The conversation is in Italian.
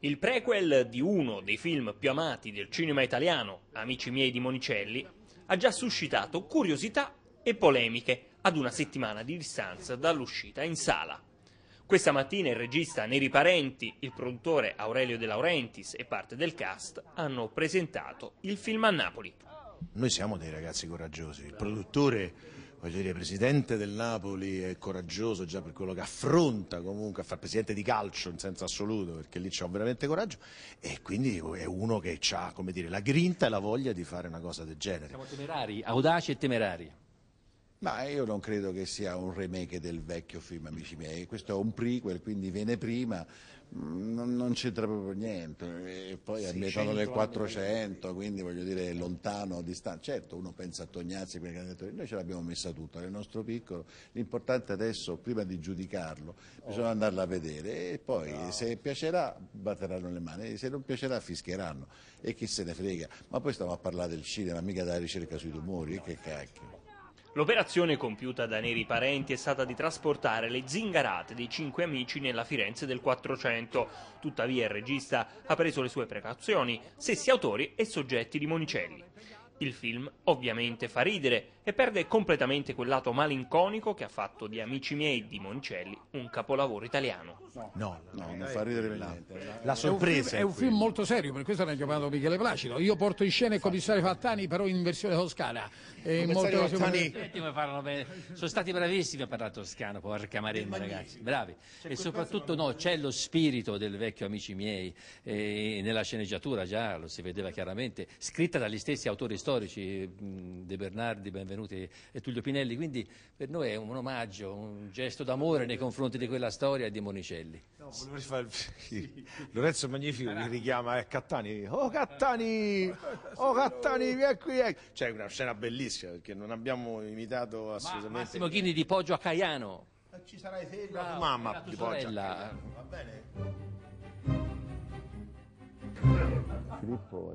Il prequel di uno dei film più amati del cinema italiano, Amici miei di Monicelli, ha già suscitato curiosità e polemiche ad una settimana di distanza dall'uscita in sala. Questa mattina il regista Neri Parenti, il produttore Aurelio De Laurentiis e parte del cast hanno presentato il film a Napoli. Noi siamo dei ragazzi coraggiosi, il produttore voglio dire, presidente del Napoli è coraggioso già per quello che affronta comunque a far presidente di calcio in senso assoluto, perché lì c'è veramente coraggio, e quindi è uno che ha, come dire, la grinta e la voglia di fare una cosa del genere. Siamo temerari, audaci e temerari. Ma io non credo che sia un remake del vecchio film Amici miei, questo è un prequel, quindi viene prima, mm, non, non c'entra proprio niente, e poi è metà nel 400, quindi voglio dire lontano, distante. Certo, uno pensa a Tognazzi, noi ce l'abbiamo messa tutta nel nostro piccolo, l'importante adesso, prima di giudicarlo, bisogna oh. andarla a vedere e poi no. se piacerà batteranno le mani, se non piacerà fischieranno e chi se ne frega. Ma poi stiamo a parlare del cinema, mica della ricerca sui tumori, no. che certo. cacchio. L'operazione compiuta da Neri Parenti è stata di trasportare le zingarate dei cinque amici nella Firenze del 400. Tuttavia il regista ha preso le sue precauzioni, stessi autori e soggetti di Monicelli. Il film ovviamente fa ridere e perde completamente quel lato malinconico che ha fatto di Amici miei di Moncelli un capolavoro italiano. No, no, no non fa ridere per niente. La sorpresa. È un, film, è un film, molto serio, per questo l'hanno chiamato Michele Placido. Io porto in scena il commissario Fattani, però in versione toscana. E molto Fattani. Sono stati bravissimi a parlare toscano, porca maremma, ragazzi. Bravi. e soprattutto no, c'è lo spirito del vecchio Amici miei. E eh, nella sceneggiatura già lo si vedeva chiaramente, scritta dagli stessi autori storici storici, De Bernardi, Benvenuti e Tullio Pinelli, quindi per noi è un omaggio, un gesto d'amore nei confronti di quella storia e di Monicelli. No, fare... sì. Lorenzo Magnifico mi richiama eh, Cattani, oh Cattani, oh Cattani, vieni qui, eh. cioè, è... cioè una scena bellissima perché non abbiamo imitato assolutamente... Ma Massimo Chini di Poggio a Caiano. Eh, ci sarai te, la no, mamma di Poggio a Caiano, va bene? Filippo